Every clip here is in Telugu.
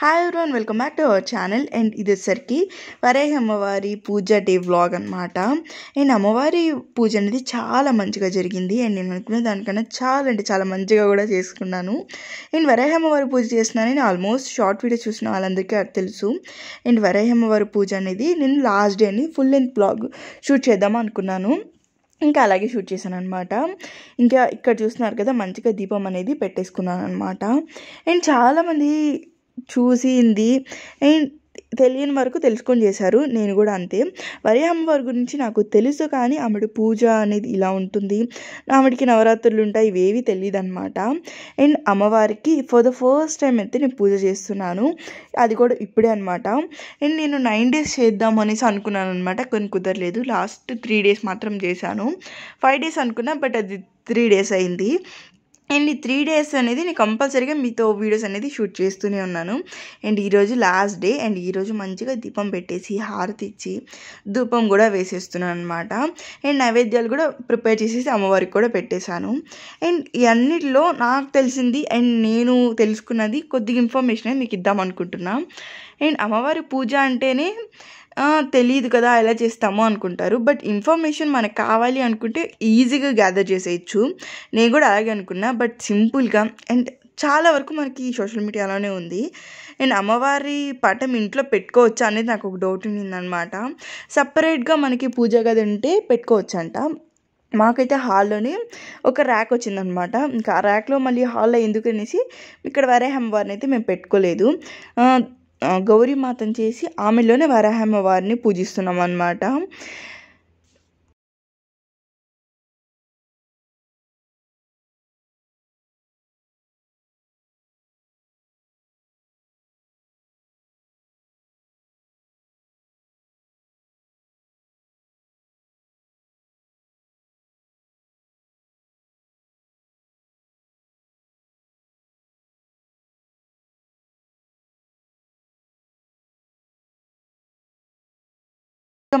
hi everyone welcome back to our channel and ఇది వచ్చేసరికి వరాహి అమ్మవారి పూజ డే వ్లాగ్ అనమాట అండ్ అమ్మవారి పూజ అనేది చాలా మంచిగా జరిగింది అండ్ నేను అనుకున్న దానికన్నా చాలా అంటే చాలా మంచిగా కూడా చేసుకున్నాను అండ్ వరాహి అమ్మవారి పూజ చేస్తున్నాను నేను ఆల్మోస్ట్ షార్ట్ వీడియో చూసిన వాళ్ళందరికీ అది తెలుసు అండ్ వరాహి అమ్మవారి పూజ అనేది నేను లాస్ట్ డేని ఫుల్ లెంత్ బ్లాగ్ షూట్ చేద్దాం అనుకున్నాను ఇంకా అలాగే షూట్ చేశాను అనమాట ఇంకా ఇక్కడ చూస్తున్నారు కదా మంచిగా దీపం అనేది పెట్టేసుకున్నాను అనమాట అండ్ చాలామంది చూసింది అండ్ తెలియని వరకు తెలుసుకొని చేశారు నేను కూడా అంతే వరి అమ్మవారి గురించి నాకు తెలుసు కానీ ఆమెడు పూజ అనేది ఇలా ఉంటుంది ఆమెడికి నవరాత్రులు ఉంటాయి ఇవేవి తెలియదు అనమాట అండ్ అమ్మవారికి ఫర్ ద ఫస్ట్ టైం అయితే నేను పూజ చేస్తున్నాను అది కూడా ఇప్పుడే అనమాట అండ్ నేను నైన్ డేస్ చేద్దాం అనేసి అనుకున్నాను అనమాట కొన్ని కుదరలేదు లాస్ట్ త్రీ డేస్ మాత్రం చేశాను ఫైవ్ డేస్ అనుకున్నా బట్ అది త్రీ డేస్ అయింది అండ్ ఈ త్రీ డేస్ అనేది నేను కంపల్సరీగా మీతో వీడియోస్ అనేది షూట్ చేస్తూనే ఉన్నాను అండ్ ఈరోజు లాస్ట్ డే అండ్ ఈరోజు మంచిగా దీపం పెట్టేసి హారతి ఇచ్చి ధూపం కూడా వేసేస్తున్నాను అనమాట అండ్ నైవేద్యాలు కూడా ప్రిపేర్ చేసేసి అమ్మవారికి కూడా పెట్టేశాను అండ్ అన్నిటిలో నాకు తెలిసింది అండ్ నేను తెలుసుకున్నది కొద్దిగా ఇన్ఫర్మేషన్ మీకు ఇద్దాం అనుకుంటున్నాను అండ్ అమ్మవారి పూజ అంటేనే తెలియదు కదా ఎలా చేస్తామో అనుకుంటారు బట్ ఇన్ఫర్మేషన్ మనకు కావాలి అనుకుంటే ఈజీగా గ్యాదర్ చేసేయచ్చు నేను కూడా అలాగే అనుకున్నా బట్ సింపుల్గా అండ్ చాలా వరకు మనకి సోషల్ మీడియాలోనే ఉంది అండ్ అమ్మవారి పటం ఇంట్లో పెట్టుకోవచ్చు అనేది నాకు ఒక డౌట్ అనమాట సపరేట్గా మనకి పూజ గది ఉంటే పెట్టుకోవచ్చంట మాకైతే హాల్లోనే ఒక ర్యాక్ వచ్చిందనమాట ఇంకా ఆ ర్యాక్లో మళ్ళీ హాల్లో ఎందుకు అనేసి ఇక్కడ వరే అమ్మవారిని అయితే మేము పెట్టుకోలేదు గౌరీమాతను చేసి ఆమెలోనే వరాహమ్మ వారిని పూజిస్తున్నాం అనమాట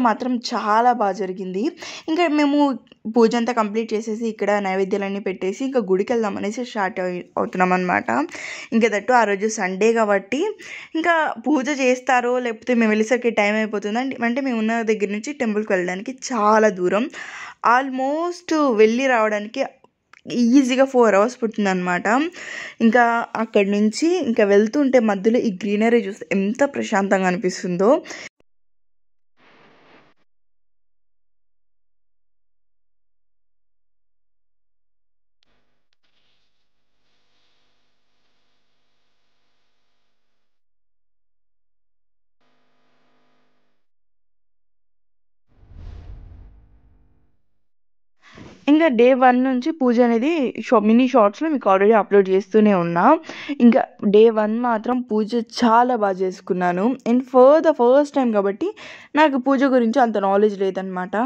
మాత్రం చాలా బాగా జరిగింది ఇంకా మేము పూజ అంతా కంప్లీట్ చేసేసి ఇక్కడ నైవేద్యాలన్నీ పెట్టేసి ఇంకా గుడికి వెళ్దాం అనేసి స్టార్ట్ అవుతున్నాం అనమాట ఇంకా దట్టు ఆ రోజు సండే కాబట్టి ఇంకా పూజ చేస్తారో లేకపోతే మేము వెళ్ళేసరికి టైం అయిపోతుంది అంటే మేము ఉన్న దగ్గర నుంచి టెంపుల్కి వెళ్ళడానికి చాలా దూరం ఆల్మోస్ట్ వెళ్ళి రావడానికి ఈజీగా ఫోర్ అవర్స్ పుట్టింది అనమాట ఇంకా అక్కడి నుంచి ఇంకా వెళ్తుంటే మధ్యలో ఈ గ్రీనరీ చూస్తే ఎంత ప్రశాంతంగా అనిపిస్తుందో ఇంకా డే వన్ నుంచి పూజ అనేది షో మినీ షార్ట్స్లో మీకు ఆల్రెడీ అప్లోడ్ చేస్తూనే ఉన్నా ఇంకా డే వన్ మాత్రం పూజ చాలా బాగా చేసుకున్నాను and for the first time కాబట్టి నాకు పూజ గురించి అంత నాలెడ్జ్ లేదనమాట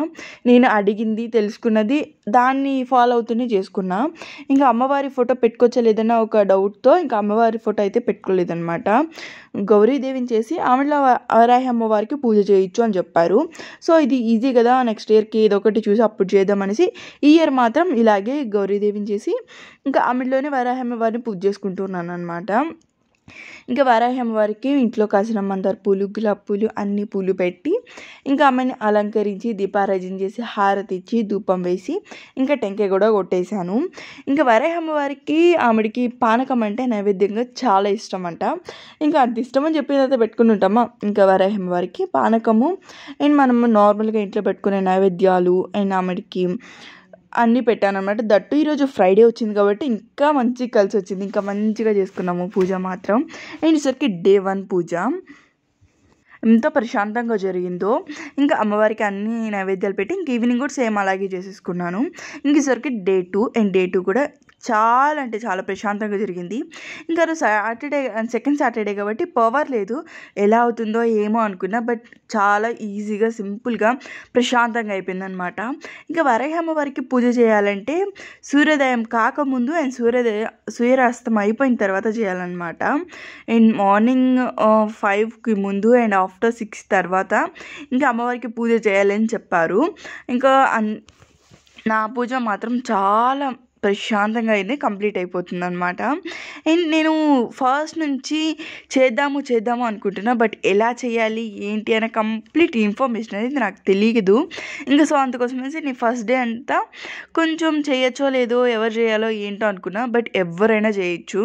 నేను అడిగింది తెలుసుకున్నది దాన్ని ఫాలో అవుతూనే చేసుకున్నా ఇంకా అమ్మవారి ఫోటో పెట్టుకోవచ్చలేదన్న ఒక డౌట్తో ఇంకా అమ్మవారి ఫోటో అయితే పెట్టుకోలేదనమాట గౌరీదేవిని చేసి ఆమెలో వరాహి అమ్మవారికి పూజ చేయొచ్చు అని చెప్పారు సో ఇది ఈజీ కదా నెక్స్ట్ ఇయర్కి ఏదో ఒకటి చూసి అప్పుడు చేద్దాం అనేసి ఈ ఇయర్ మాత్రం ఇలాగే గౌరీదేవిని చేసి ఇంకా ఆమెలోనే వారిని పూజ చేసుకుంటున్నాను అనమాట ఇంకా వారికి ఇంట్లో కాసిన మందార పూలు గులాబ్ పూలు అన్ని పూలు పెట్టి ఇంకా ఆమెని అలంకరించి దీపారాజన చేసి హారతి ఇచ్చి ధూపం వేసి ఇంకా టెంకాయ కూడా కొట్టేశాను ఇంకా వారికి ఆమెడికి పానకం అంటే నైవేద్యంగా చాలా ఇష్టం అంట ఇంకా అంత ఇష్టం అని చెప్పిన తర్వాత పెట్టుకుని ఉంటామా ఇంకా వారికి పానకము అండ్ మనము నార్మల్గా ఇంట్లో పెట్టుకునే నైవేద్యాలు అండ్ ఆమెడికి అన్నీ పెట్టాను అనమాట దట్టు ఈరోజు ఫ్రైడే వచ్చింది కాబట్టి ఇంకా మంచి కలిసి వచ్చింది ఇంకా మంచిగా చేసుకున్నాము పూజ మాత్రం అండ్ ఈసారికి డే వన్ పూజ ఎంతో ప్రశాంతంగా జరిగిందో ఇంకా అమ్మవారికి అన్ని నైవేద్యాలు పెట్టి ఇంక ఈవినింగ్ కూడా సేమ్ అలాగే చేసేసుకున్నాను ఇంక ఈసారికి day two and day two కూడా చాలా అంటే చాలా ప్రశాంతంగా జరిగింది ఇంకా సాటర్డే సెకండ్ సాటర్డే కాబట్టి పవర్ లేదు ఎలా అవుతుందో ఏమో అనుకున్నా బట్ చాలా ఈజీగా సింపుల్గా ప్రశాంతంగా అయిపోయిందనమాట ఇంకా వరహమ్మ అమ్మవారికి పూజ చేయాలంటే సూర్యోదయం కాకముందు అండ్ సూర్యోదయ సూర్యాస్తం అయిపోయిన తర్వాత చేయాలన్నమాట అండ్ మార్నింగ్ ఫైవ్కి ముందు అండ్ ఆఫ్టర్ సిక్స్ తర్వాత ఇంకా అమ్మవారికి పూజ చేయాలని చెప్పారు ఇంకా నా పూజ మాత్రం చాలా ప్రశాంతంగా అయితే కంప్లీట్ అయిపోతుంది అనమాట అండ్ నేను ఫస్ట్ నుంచి చేద్దాము చేద్దాము అనుకుంటున్నా బట్ ఎలా చేయాలి ఏంటి అనే కంప్లీట్ ఇన్ఫర్మేషన్ అనేది నాకు తెలియదు ఇంకా సో అందుకోసం నేను ఫస్ట్ డే అంతా కొంచెం చేయొచ్చో లేదో ఎవరు చేయాలో ఏంటో అనుకున్నా బట్ ఎవరైనా చేయొచ్చు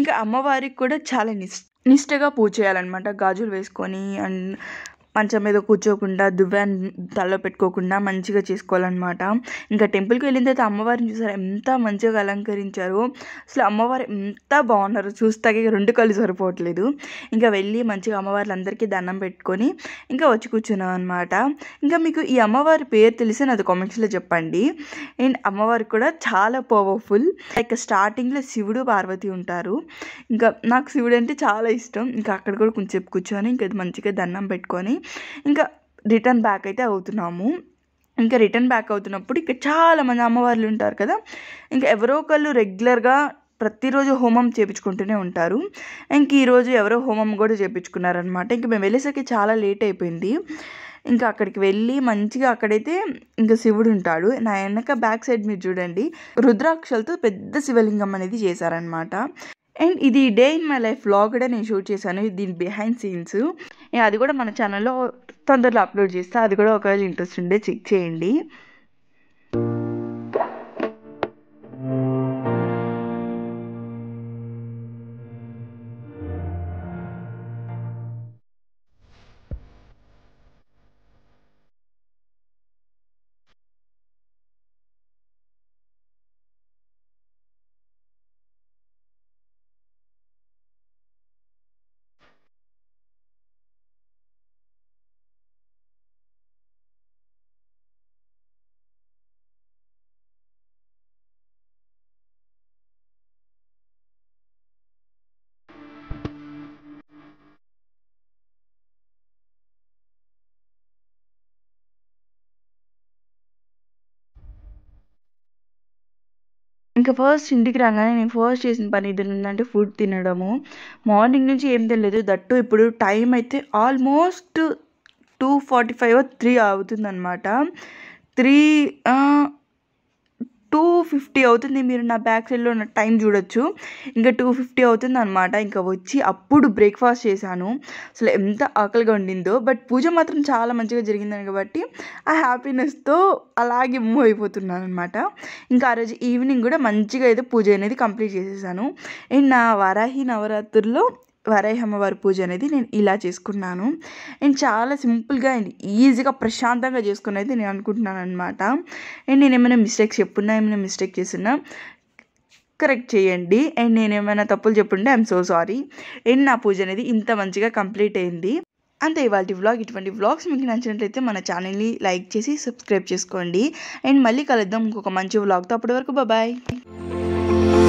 ఇంకా అమ్మవారికి కూడా చాలా నిష్ నిష్టగా పూజ చేయాలన్నమాట గాజులు వేసుకొని అండ్ మంచం మీద కూర్చోకుండా దువ్వెన తలలో పెట్టుకోకుండా మంచిగా చేసుకోవాలన్నమాట ఇంకా టెంపుల్కి వెళ్ళిన తర్వాత అమ్మవారిని చూసారు ఎంత మంచిగా అలంకరించారు అసలు అమ్మవారు ఎంత బాగున్నారు చూస్తాకే రెండు కళ్ళు సరిపోవట్లేదు ఇంకా వెళ్ళి మంచిగా అమ్మవార్లందరికీ దండం పెట్టుకొని ఇంకా వచ్చి కూర్చున్నాం అనమాట ఇంకా మీకు ఈ అమ్మవారి పేరు తెలిసి నాది కామెంట్స్లో చెప్పండి అండ్ అమ్మవారు కూడా చాలా పవర్ఫుల్ లైక్ స్టార్టింగ్లో శివుడు పార్వతి ఉంటారు ఇంకా నాకు శివుడు అంటే చాలా ఇష్టం ఇంకా అక్కడ కూడా కొంచెం కూర్చొని ఇంకా మంచిగా దండం పెట్టుకొని ఇంకా రిటర్న్ బ్యాక్ అయితే అవుతున్నాము ఇంకా రిటర్న్ బ్యాక్ అవుతున్నప్పుడు చాలా చాలామంది అమ్మవార్లు ఉంటారు కదా ఇంకా ఎవరో ఒకళ్ళు రెగ్యులర్గా ప్రతిరోజు హోమం చేపించుకుంటూనే ఉంటారు ఇంక ఈరోజు ఎవరో హోమం కూడా చేపించుకున్నారనమాట ఇంక మేము వెళ్ళేసరికి చాలా లేట్ అయిపోయింది ఇంకా అక్కడికి వెళ్ళి మంచిగా అక్కడైతే ఇంకా శివుడు ఉంటాడు నా వెనక బ్యాక్ సైడ్ మీరు చూడండి రుద్రాక్షలతో పెద్ద శివలింగం అనేది చేశారనమాట అండ్ ఇది day in my life vlog కూడా నేను షూట్ చేశాను దీని బిహైండ్ సీన్స్ అది కూడా మన ఛానల్లో తొందరలో అప్లోడ్ చేస్తా అది కూడా ఒకవేళ ఇంట్రెస్ట్ ఉంటే చెక్ చేయండి ఇంకా ఫస్ట్ ఇంటికి రాగానే నేను ఫస్ట్ చేసిన పని ఇది ఉందంటే ఫుడ్ తినడము మార్నింగ్ నుంచి ఏం తెలియదు దట్టు ఇప్పుడు టైం అయితే almost two forty five three అనమాట త్రీ టూ ఫిఫ్టీ అవుతుంది మీరు నా బ్యాక్ సైడ్లో ఉన్న టైం చూడొచ్చు ఇంకా టూ ఫిఫ్టీ అవుతుంది అనమాట ఇంకా వచ్చి అప్పుడు బ్రేక్ఫాస్ట్ చేశాను అసలు ఎంత ఆకలిగా ఉండిందో బట్ పూజ మాత్రం చాలా మంచిగా జరిగిందని కాబట్టి ఆ హ్యాపీనెస్తో అలాగే మూవ్ అయిపోతున్నాను అనమాట ఇంకా ఆ రోజు ఈవినింగ్ కూడా మంచిగా అయితే పూజ అనేది కంప్లీట్ చేసేసాను అండ్ నా వారాహి నవరాత్రుల్లో వరాయి అమ్మవారి పూజ అనేది నేను ఇలా చేసుకున్నాను అండ్ చాలా సింపుల్గా అండ్ ఈజీగా ప్రశాంతంగా చేసుకుని అయితే నేను అనుకుంటున్నాను అనమాట అండ్ నేను ఏమైనా మిస్టేక్స్ చెప్పున్నా ఏమైనా మిస్టేక్ చేసినా కరెక్ట్ చేయండి అండ్ నేను ఏమైనా తప్పులు చెప్పుంటే ఐఎమ్ సో సారీ అండ్ నా పూజ అనేది ఇంత మంచిగా కంప్లీట్ అయింది అంతే ఇవాళ వ్లాగ్ ఇటువంటి వ్లాగ్స్ మీకు నచ్చినట్లయితే మన ఛానల్ని లైక్ చేసి సబ్స్క్రైబ్ చేసుకోండి అండ్ మళ్ళీ కలుద్దాం ఇంకొక మంచి వ్లాగ్తో అప్పటి వరకు బాయ్